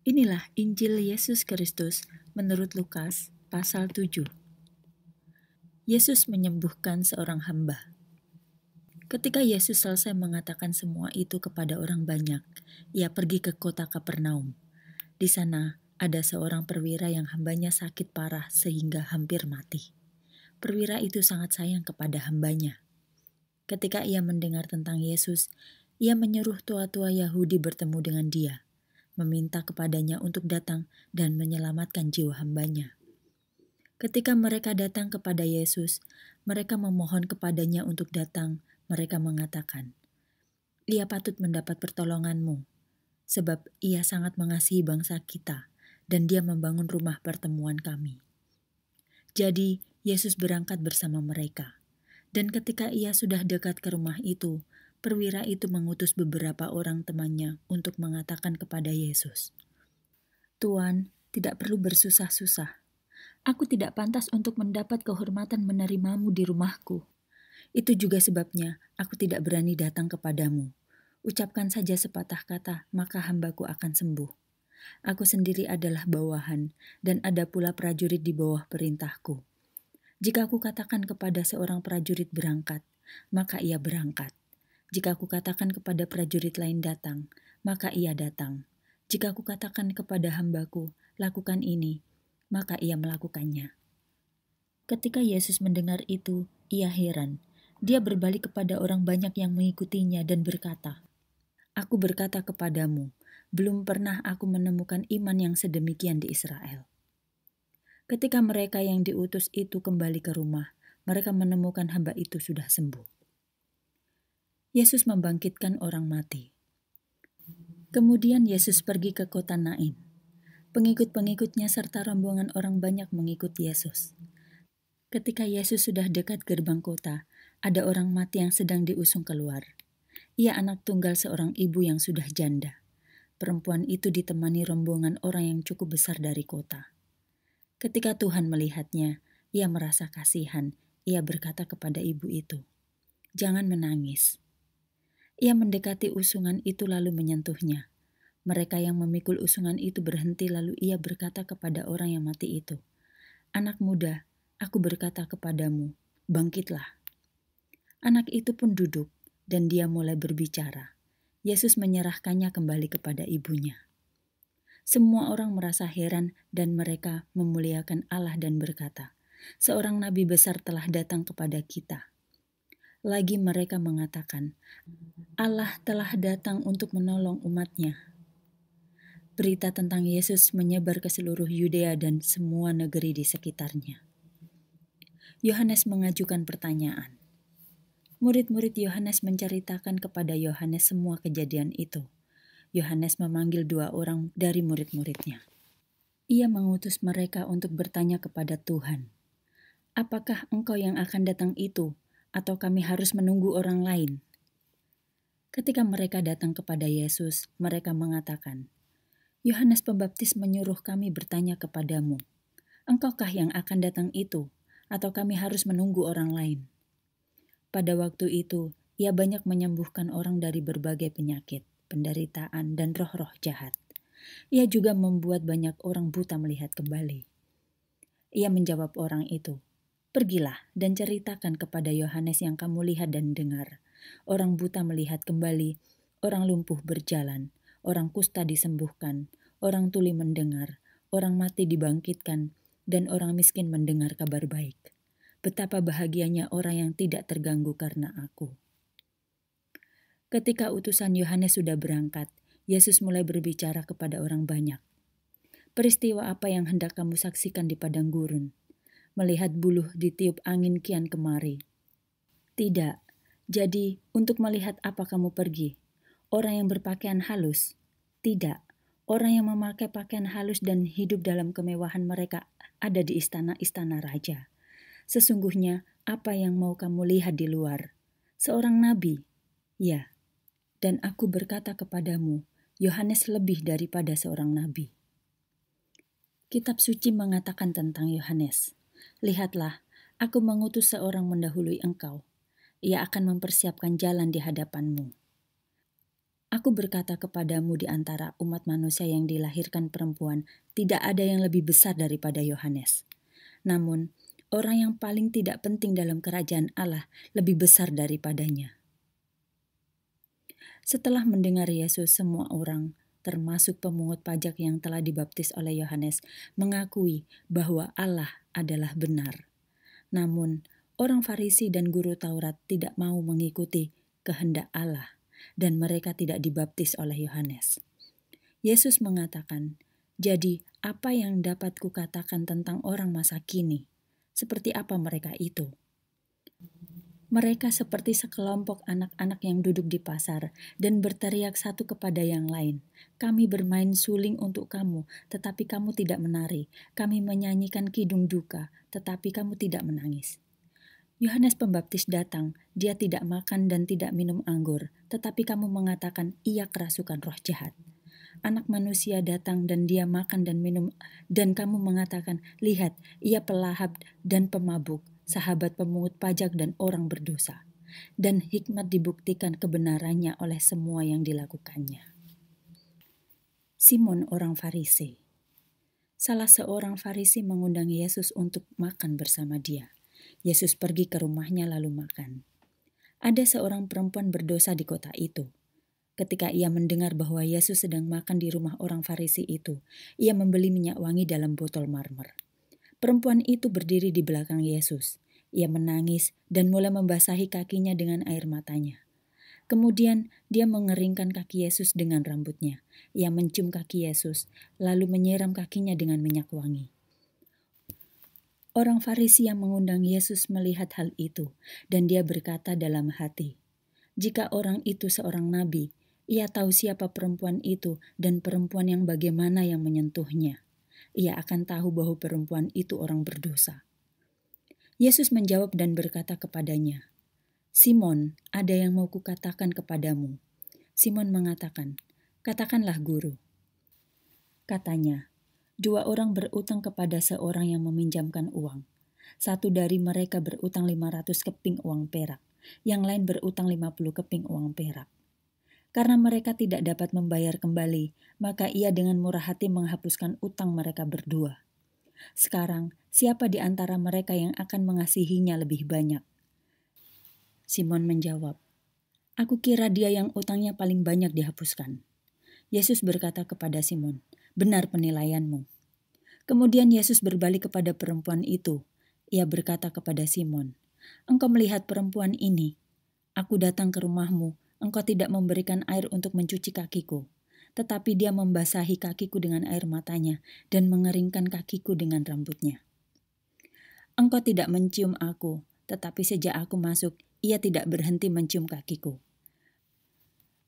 Inilah Injil Yesus Kristus menurut Lukas pasal 7. Yesus menyembuhkan seorang hamba. Ketika Yesus selesai mengatakan semua itu kepada orang banyak, ia pergi ke kota Kapernaum. Di sana ada seorang perwira yang hambanya sakit parah sehingga hampir mati. Perwira itu sangat sayang kepada hambanya. Ketika ia mendengar tentang Yesus, ia menyuruh tua-tua Yahudi bertemu dengan dia meminta kepadanya untuk datang dan menyelamatkan jiwa hambanya. Ketika mereka datang kepada Yesus, mereka memohon kepadanya untuk datang. Mereka mengatakan, "Ia patut mendapat pertolonganmu, sebab ia sangat mengasihi bangsa kita, dan dia membangun rumah pertemuan kami." Jadi, Yesus berangkat bersama mereka, dan ketika ia sudah dekat ke rumah itu, perwira itu mengutus beberapa orang temannya untuk mengatakan kepada Yesus, "Tuan, tidak perlu bersusah-susah. Aku tidak pantas untuk mendapat kehormatan menerimamu di rumahku. Itu juga sebabnya aku tidak berani datang kepadamu. Ucapkan saja sepatah kata, maka hambaku akan sembuh. Aku sendiri adalah bawahan, dan ada pula prajurit di bawah perintahku. Jika aku katakan kepada seorang prajurit berangkat, maka ia berangkat. Jika aku katakan kepada prajurit lain datang, maka ia datang. Jika aku katakan kepada hambaku, lakukan ini, maka ia melakukannya. Ketika Yesus mendengar itu, ia heran. Dia berbalik kepada orang banyak yang mengikutinya dan berkata, Aku berkata kepadamu, belum pernah aku menemukan iman yang sedemikian di Israel. Ketika mereka yang diutus itu kembali ke rumah, mereka menemukan hamba itu sudah sembuh. Yesus membangkitkan orang mati. Kemudian Yesus pergi ke kota Nain. Pengikut-pengikutnya serta rombongan orang banyak mengikuti Yesus. Ketika Yesus sudah dekat gerbang kota, ada orang mati yang sedang diusung keluar. Ia anak tunggal seorang ibu yang sudah janda. Perempuan itu ditemani rombongan orang yang cukup besar dari kota. Ketika Tuhan melihatnya, ia merasa kasihan. Ia berkata kepada ibu itu, "Jangan menangis." Ia mendekati usungan itu lalu menyentuhnya. Mereka yang memikul usungan itu berhenti lalu ia berkata kepada orang yang mati itu, Anak muda, aku berkata kepadamu, bangkitlah. Anak itu pun duduk dan dia mulai berbicara. Yesus menyerahkannya kembali kepada ibunya. Semua orang merasa heran dan mereka memuliakan Allah dan berkata, Seorang nabi besar telah datang kepada kita lagi mereka mengatakan, Allah telah datang untuk menolong umatnya. Berita tentang Yesus menyebar ke seluruh Yudea dan semua negeri di sekitarnya. Yohanes mengajukan pertanyaan. Murid-murid Yohanes menceritakan kepada Yohanes semua kejadian itu. Yohanes memanggil dua orang dari murid-muridnya. Ia mengutus mereka untuk bertanya kepada Tuhan, "Apakah engkau yang akan datang itu, atau kami harus menunggu orang lain? Ketika mereka datang kepada Yesus, mereka mengatakan, "Yohanes Pembaptis menyuruh kami bertanya kepadamu, Engkaukah yang akan datang itu, atau kami harus menunggu orang lain?" Pada waktu itu, ia banyak menyembuhkan orang dari berbagai penyakit, penderitaan, dan roh-roh jahat. Ia juga membuat banyak orang buta melihat kembali. Ia menjawab orang itu, Pergilah dan ceritakan kepada Yohanes yang kamu lihat dan dengar. Orang buta melihat kembali, orang lumpuh berjalan, orang kusta disembuhkan, orang tuli mendengar, orang mati dibangkitkan, dan orang miskin mendengar kabar baik. Betapa bahagianya orang yang tidak terganggu karena aku. Ketika utusan Yohanes sudah berangkat, Yesus mulai berbicara kepada orang banyak. Peristiwa apa yang hendak kamu saksikan di padang gurun? melihat buluh ditiup angin kian kemari. Tidak, jadi untuk melihat apa kamu pergi. Orang yang berpakaian halus. Tidak, orang yang memakai pakaian halus dan hidup dalam kemewahan mereka ada di istana-istana raja. Sesungguhnya apa yang mau kamu lihat di luar? Seorang nabi. Ya, dan aku berkata kepadamu, Yohanes lebih daripada seorang nabi. Kitab suci mengatakan tentang Yohanes, Lihatlah, aku mengutus seorang mendahului engkau. Ia akan mempersiapkan jalan di hadapanmu. Aku berkata kepadamu di antara umat manusia yang dilahirkan perempuan, tidak ada yang lebih besar daripada Yohanes. Namun, orang yang paling tidak penting dalam kerajaan Allah lebih besar daripadanya. Setelah mendengar Yesus, semua orang, termasuk pemungut pajak yang telah dibaptis oleh Yohanes, mengakui bahwa Allah adalah benar. Namun, orang Farisi dan guru Taurat tidak mau mengikuti kehendak Allah, dan mereka tidak dibaptis oleh Yohanes. Yesus mengatakan, "Jadi, apa yang dapat kukatakan tentang orang masa kini? Seperti apa mereka itu?" Mereka seperti sekelompok anak-anak yang duduk di pasar dan berteriak satu kepada yang lain. Kami bermain suling untuk kamu, tetapi kamu tidak menari. Kami menyanyikan kidung duka, tetapi kamu tidak menangis. Yohanes Pembaptis datang, dia tidak makan dan tidak minum anggur, tetapi kamu mengatakan ia kerasukan roh jahat. Anak manusia datang dan dia makan dan minum, dan kamu mengatakan, lihat, ia pelahap dan pemabuk, sahabat pemungut pajak dan orang berdosa, dan hikmat dibuktikan kebenarannya oleh semua yang dilakukannya. Simon orang Farisi Salah seorang Farisi mengundang Yesus untuk makan bersama dia. Yesus pergi ke rumahnya lalu makan. Ada seorang perempuan berdosa di kota itu. Ketika ia mendengar bahwa Yesus sedang makan di rumah orang Farisi itu, ia membeli minyak wangi dalam botol marmer. Perempuan itu berdiri di belakang Yesus. Ia menangis dan mulai membasahi kakinya dengan air matanya. Kemudian dia mengeringkan kaki Yesus dengan rambutnya. Ia mencium kaki Yesus, lalu menyiram kakinya dengan minyak wangi. Orang Farisi yang mengundang Yesus melihat hal itu, dan dia berkata dalam hati, "Jika orang itu seorang nabi, ia tahu siapa perempuan itu dan perempuan yang bagaimana yang menyentuhnya." ia akan tahu bahwa perempuan itu orang berdosa. Yesus menjawab dan berkata kepadanya, Simon, ada yang mau kukatakan kepadamu. Simon mengatakan, Katakanlah guru. Katanya, dua orang berutang kepada seorang yang meminjamkan uang. Satu dari mereka berutang 500 keping uang perak, yang lain berutang 50 keping uang perak. Karena mereka tidak dapat membayar kembali, maka ia dengan murah hati menghapuskan utang mereka berdua. Sekarang, siapa di antara mereka yang akan mengasihinya lebih banyak? Simon menjawab, Aku kira dia yang utangnya paling banyak dihapuskan. Yesus berkata kepada Simon, Benar penilaianmu. Kemudian Yesus berbalik kepada perempuan itu. Ia berkata kepada Simon, Engkau melihat perempuan ini. Aku datang ke rumahmu Engkau tidak memberikan air untuk mencuci kakiku, tetapi dia membasahi kakiku dengan air matanya dan mengeringkan kakiku dengan rambutnya. Engkau tidak mencium aku, tetapi sejak aku masuk, ia tidak berhenti mencium kakiku.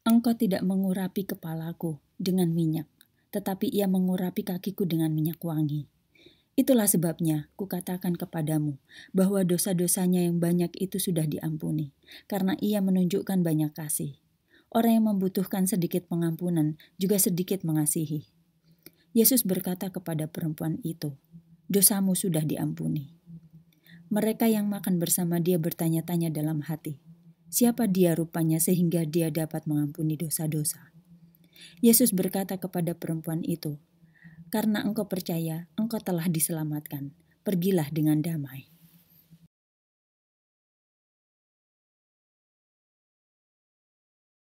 Engkau tidak mengurapi kepalaku dengan minyak, tetapi ia mengurapi kakiku dengan minyak wangi. Itulah sebabnya ku katakan kepadamu bahwa dosa-dosanya yang banyak itu sudah diampuni, karena ia menunjukkan banyak kasih. Orang yang membutuhkan sedikit pengampunan juga sedikit mengasihi. Yesus berkata kepada perempuan itu, "Dosamu sudah diampuni." Mereka yang makan bersama dia bertanya-tanya dalam hati, "Siapa dia rupanya sehingga dia dapat mengampuni dosa-dosa?" Yesus berkata kepada perempuan itu, karena engkau percaya, engkau telah diselamatkan. Pergilah dengan damai.